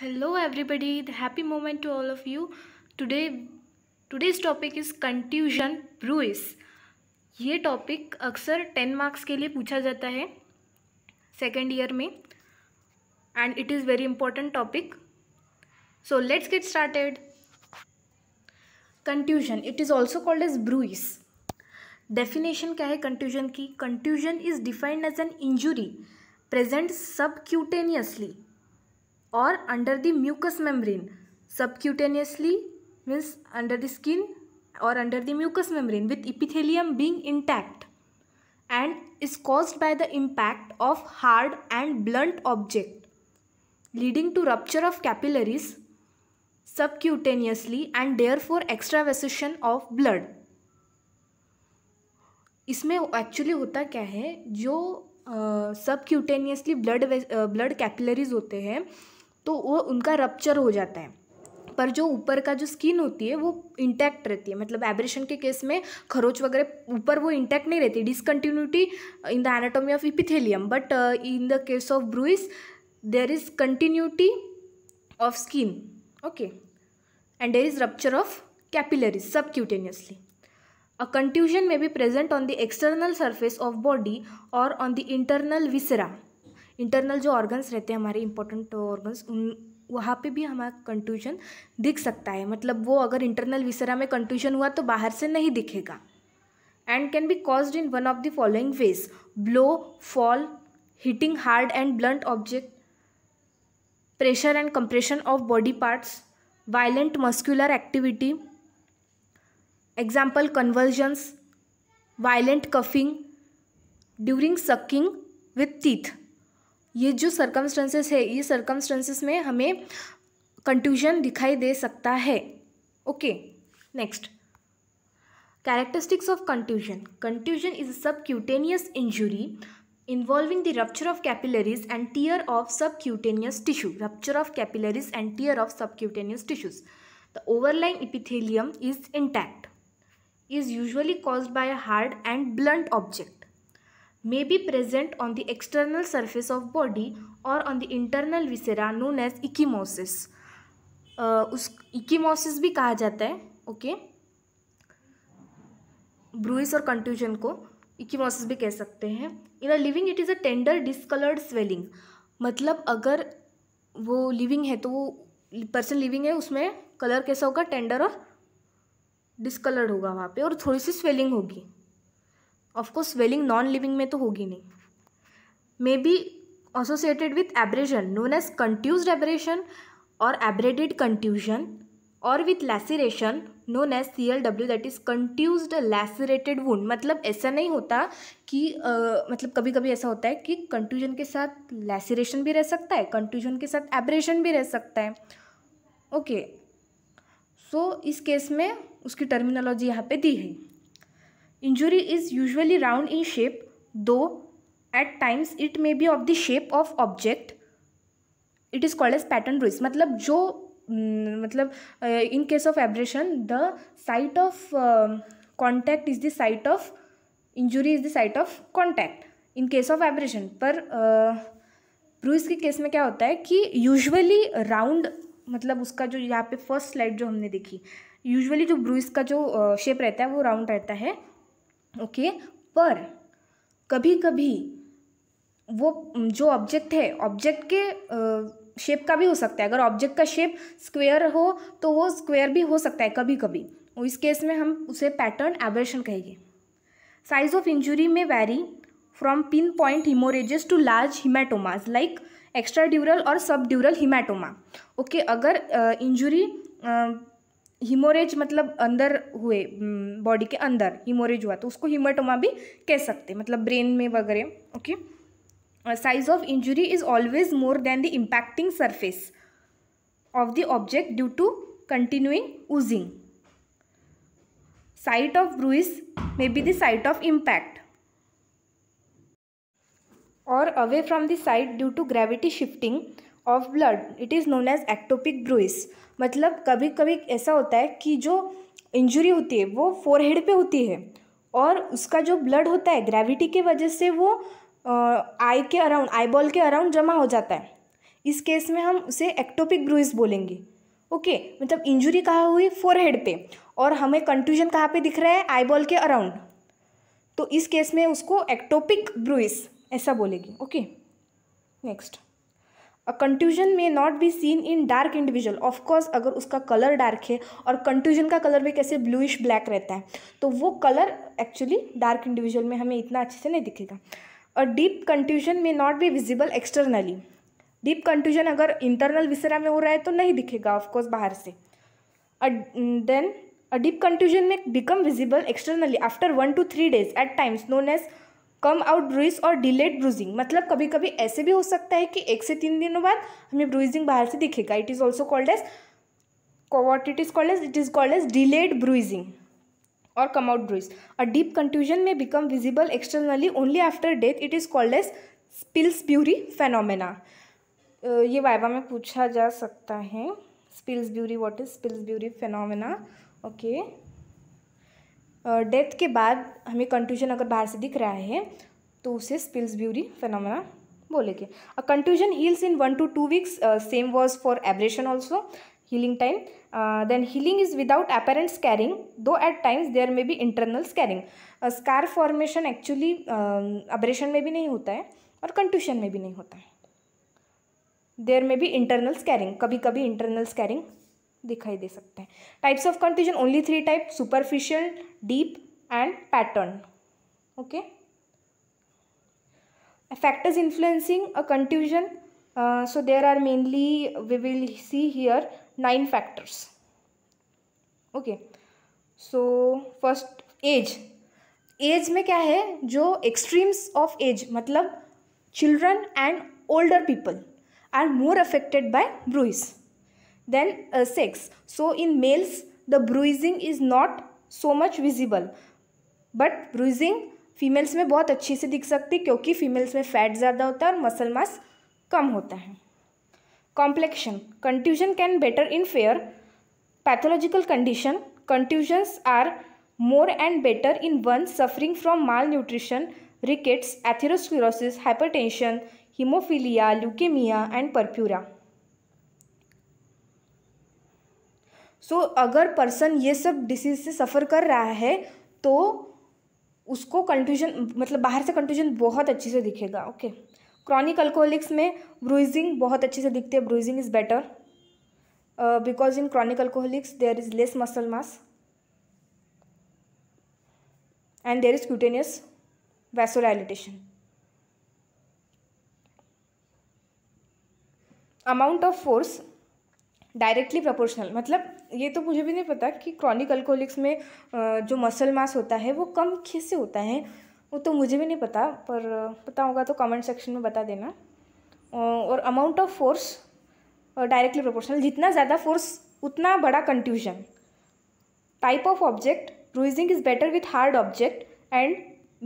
Hello everybody the happy moment to all of you today today's topic is contusion bruise ये topic अक्सर ten marks के लिए पूछा जाता है सेकेंड ईयर में and it is very important topic so let's get started contusion it is also called as bruise definition क्या है कंट्यूजन की contusion is defined as an injury present subcutaneously और under the mucous membrane subcutaneously means under the skin और under the mucous membrane with epithelium being intact and is cause by the impact of hard and blunt object leading to rupture of capillaries subcutaneously and therefore extravasation of blood इसमें actually होता क्या है जो subcutaneously blood blood capillaries होते हैं तो वो उनका रप्चर हो जाता है पर जो ऊपर का जो स्किन होती है वो इंटैक्ट रहती है मतलब एब्रेशन के केस में खरोच वगैरह ऊपर वो इंटैक्ट नहीं रहती discontinuity in the anatomy of epithelium but in the case of bruise there is continuity of skin okay and there is rupture of capillaries cutaneously a contusion may be present on the external surface of body और on the internal viscera internal जो organs रहते हैं हमारे important organs उन वहाँ पे भी हमारा कंट्यूजन दिख सकता है मतलब वो अगर इंटरनल विसरा में कंट्यूजन हुआ तो बाहर से नहीं दिखेगा and can be caused in one of the following ways blow fall hitting hard and blunt object pressure and compression of body parts violent muscular activity example convulsions violent coughing during sucking with teeth ये जो circumstances है ये circumstances में हमें contusion दिखाई दे सकता है okay next characteristics of contusion contusion is a subcutaneous injury involving the rupture of capillaries and tear of subcutaneous tissue rupture of capillaries and tear of subcutaneous tissues the overlying epithelium is intact is usually cause by a hard and blunt object may be present on the external surface of body or on the internal viscera known as ecchymosis uh, उस इक्कीमोसिस भी कहा जाता है okay ब्रूइस और contusion को इकीमोसिस भी कह सकते हैं in a living it is a tender discoloured swelling मतलब अगर वो लिविंग है तो वो पर्सन लिविंग है उसमें कलर कैसा होगा टेंडर और डिसकलर्ड होगा वहाँ पे और थोड़ी सी स्वेलिंग होगी ऑफकोर्स स्वेलिंग नॉन लिविंग में तो होगी नहीं may be associated with abrasion known as contused abrasion और एब्रेडेड कंट्यूजन और with laceration known as C L W that is contused lacerated wound मतलब ऐसा नहीं होता कि uh, मतलब कभी कभी ऐसा होता है कि कंट्यूजन के साथ लैसीरेशन भी रह सकता है कंट्यूजन के साथ एब्रेशन भी रह सकता है ओके okay. सो so, इस केस में उसकी टर्मिनोलॉजी यहाँ पे दी है injury is usually round in shape दो at times it may be of the shape of object it is called as pattern bruise. मतलब जो हम्म, मतलब in case of abrasion the site of contact is the site of injury is the site of contact in case of abrasion पर bruise के case में क्या होता है कि यूजुअली राउंड मतलब उसका जो यहाँ पे फर्स्ट स्लाइड जो हमने देखी यूजुअली जो ब्रूज का जो शेप रहता है वो राउंड रहता है ओके पर कभी कभी वो जो ऑब्जेक्ट है ऑब्जेक्ट के शेप का भी हो सकता है अगर ऑब्जेक्ट का शेप स्क्वेयर हो तो वो स्क्वेयर भी हो सकता है कभी कभी इस केस में हम उसे पैटर्न एवरेशन कहेंगे size of injury may vary from pin point haemorrhages to large haematomas like extra dural और सब ड्यूरल हिमाटोमा ओके अगर इंजुरी हिमोरेज मतलब अंदर हुए बॉडी के अंदर हिमोरेज हुआ तो उसको हिमाटोमा भी कह सकते मतलब ब्रेन में वगैरह okay size of injury is always more than the impacting surface of the object due to continuing oozing site of bruise may be the site of impact और away from the site due to gravity shifting of blood it is known as ectopic bruise मतलब कभी कभी ऐसा होता है कि जो injury होती है वो फोरहेड पे होती है और उसका जो ब्लड होता है ग्रेविटी के वजह से वो आई के अराउंड आई बॉल के अराउंड जमा हो जाता है इस केस में हम उसे एक्टोपिक ब्रुइस बोलेंगे ओके okay, मतलब इंजुरी कहाँ हुई फोरहेड पे और हमें कंट्यूजन कहाँ पे दिख रहा है आई बॉल के अराउंड तो इस केस में उसको एक्टोपिक ब्रुइस ऐसा बोलेगी okay next a contusion may not be seen in dark individual of course अगर उसका कलर डार्क है और कंट्यूजन का कलर भी कैसे ब्लूइश ब्लैक रहता है तो वो कलर एक्चुअली डार्क इंडिविजुअल में हमें इतना अच्छे से नहीं दिखेगा a deep contusion may not be visible externally deep contusion अगर इंटरनल विसरा में हो रहा है तो नहीं दिखेगा ऑफकोर्स बाहर से then deep contusion may become visible externally after one two three days at times known as come out bruise और डिलेड ब्रूजिंग मतलब कभी कभी ऐसे भी हो सकता है कि एक से तीन दिनों बाद हमें ब्रूजिंग बाहर से दिखेगा it is also called as what it is called as it is called as delayed bruising और come out bruise a deep contusion may become visible externally only after death it is called as Spilsbury phenomena ये viva में पूछा जा सकता है Spilsbury what is Spilsbury phenomena okay death के बाद हमें कंट्यूजन अगर बाहर से दिख रहा है तो उसे स्पिल्स ब्यूरी फेनोमेना बोलेंगे a contusion heals in one two two weeks same was for abrasion also healing time then healing is without apparent scarring though at times there may be internal scarring scar formation actually abrasion में भी नहीं होता है और कंट्यूशन में भी नहीं होता है देयर मे भी इंटरनल स्कैरिंग कभी कभी इंटरनल स्कैरिंग दिखाई दे सकते हैं types of contusion only three type superficial deep and pattern okay factors influencing a confusion so there are mainly we will see here nine factors okay so first age age में क्या है जो extremes of age मतलब children and older people are more affected by bruise than uh, sex. So in males, the bruising is not so much visible. But bruising females में बहुत अच्छे से दिख सकती है क्योंकि फीमेल्स में फैट ज़्यादा होता है और मसल मास कम होता है complexion contusion can better in fair pathological condition contusions are more and better in one suffering from malnutrition rickets atherosclerosis hypertension haemophilia leukaemia and purpura so so, अगर person ये सब disease से सफ़र कर रहा है तो उसको कंट्यूजन मतलब बाहर से कंट्यूजन बहुत अच्छे से दिखेगा ओके क्रॉनिक अल्कोहलिक्स में ब्रूजिंग बहुत अच्छे से दिखती है bruising is better because in chronic alcoholics there is less muscle mass and there is cutaneous vasodilatation amount of force directly proportional मतलब ये तो मुझे भी नहीं पता कि क्रॉनिक अल्कोहलिक्स में जो मसल मास होता है वो कम कैसे होता है वो तो मुझे भी नहीं पता पर पता होगा तो कमेंट सेक्शन में बता देना और amount of force directly proportional जितना ज़्यादा फोर्स उतना बड़ा contusion type of object bruising is better with hard object and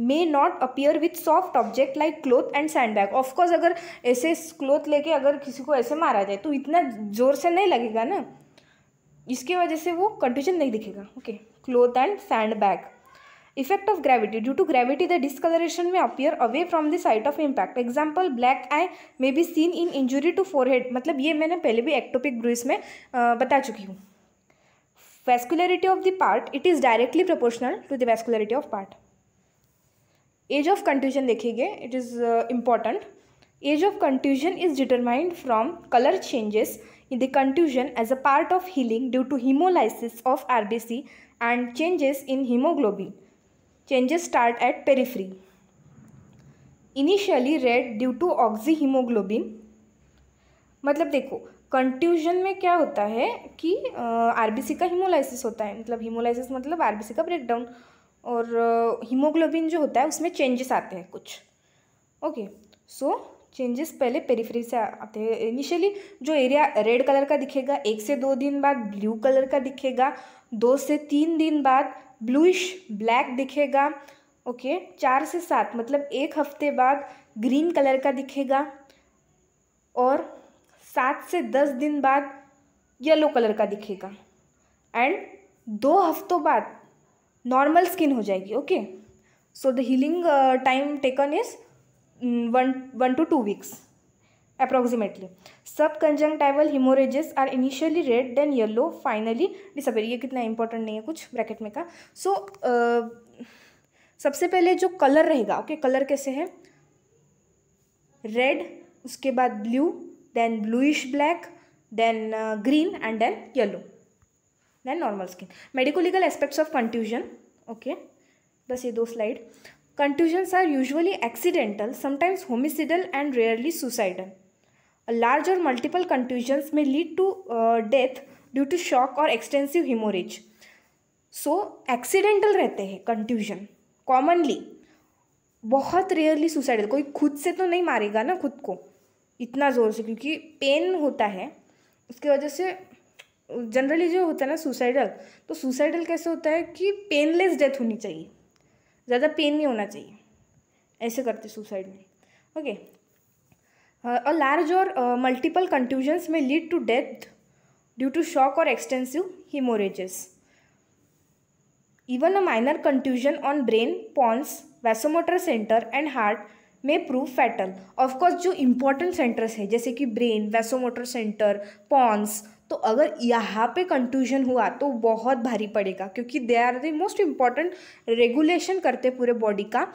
may not appear with soft object like cloth and sand bag of course अगर ऐसे क्लोथ लेके अगर किसी को ऐसे मारा जाए तो इतना ज़ोर से नहीं लगेगा ना इसके वजह से वो कंट्यूजन नहीं दिखेगा okay cloth and sand bag effect of gravity due to gravity the discolouration may appear away from the site of impact example black eye may be seen in injury to forehead मतलब ये मैंने पहले भी ectopic Bruce में आ, बता चुकी हूँ vascularity of the part it is directly proportional to the vascularity of part age of contusion देखेंगे it is important Age of contusion is determined from color changes in the contusion as a part of healing due to hemolysis of RBC and changes in hemoglobin. Changes start at periphery. Initially red due to oxyhemoglobin. मतलब देखो contusion में क्या होता है कि RBC का haemolysis होता है मतलब हीमोलाइसिस मतलब आरबीसी का ब्रेकडाउन और हीमोग्लोबिन जो होता है उसमें चेंजेस आते हैं कुछ ओके सो चेंजेस पहले पेरीफ्री से आते हैं इनिशियली जो एरिया रेड कलर का दिखेगा एक से दो दिन बाद ब्लू कलर का दिखेगा दो से तीन दिन बाद ब्लूइश ब्लैक दिखेगा ओके चार से सात मतलब एक हफ्ते बाद ग्रीन कलर का दिखेगा और सात से दस दिन बाद येलो कलर का दिखेगा एंड दो हफ्तों बाद नॉर्मल स्किन हो जाएगी okay so the healing time taken is one one two weeks weeks approximately subconjunctival haemorrhages are initially red then yellow finally disappear ये कितना इंपॉर्टेंट नहीं है कुछ ब्रैकेट में का सो so, uh, सबसे पहले जो कलर रहेगा ओके okay, कलर कैसे है रेड उसके बाद blue then bluish black then green and then yellow then normal skin medicolegal aspects of contusion okay बस ये दो slide Contusions are usually accidental, sometimes homicidal, and rarely suicidal. A large or multiple contusions may lead to uh, death due to shock or extensive hemorrhage. So so, accidental रहते हैं contusion commonly बहुत rarely suicidal कोई खुद से तो नहीं मारेगा ना खुद को इतना ज़ोर से क्योंकि पेन होता है उसकी वजह से जनरली जो होता है ना सुसाइडल तो सुसाइडल कैसे होता है कि पेनलेस डेथ होनी चाहिए ज़्यादा पेन नहीं होना चाहिए ऐसे करते सुसाइड में ओके अ लार्ज और multiple contusions may lead to death due to shock और extensive haemorrhages even a minor contusion on brain pons vasomotor centre and heart may prove fatal of course जो important centres है जैसे कि brain vasomotor centre Pond's तो अगर यहाँ पे contusion हुआ तो बहुत भारी पड़ेगा क्योंकि they are the most important regulation करते पूरे बॉडी का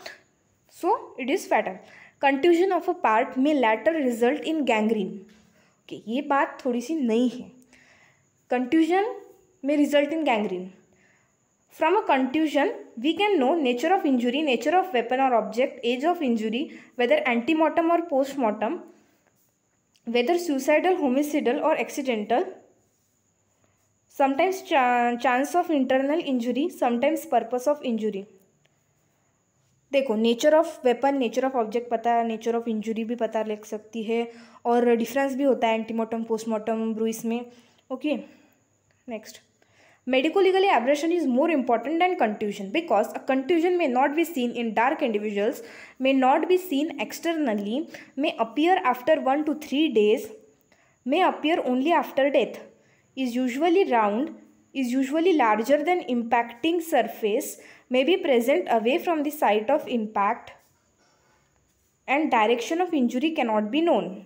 so it is fatal contusion of a part may later result in gangrene okay ये बात थोड़ी सी नई है contusion may result in gangrene from a contusion we can know nature of injury nature of weapon or object age of injury whether antemortem or postmortem whether suicidal homicidal or accidental sometimes ch chance of internal injury sometimes purpose of injury देखो nature of weapon nature of object पता है nature of injury भी पता लग सकती है और difference भी होता है एंटीमोटम पोस्टमार्टम ब्रूइस में okay next medico legal abrasion is more important than contusion because a contusion may not be seen in dark individuals may not be seen externally may appear after one two three days may appear only after death is usually round, is usually larger than impacting surface, may be present away from the site of impact and direction of injury cannot be known.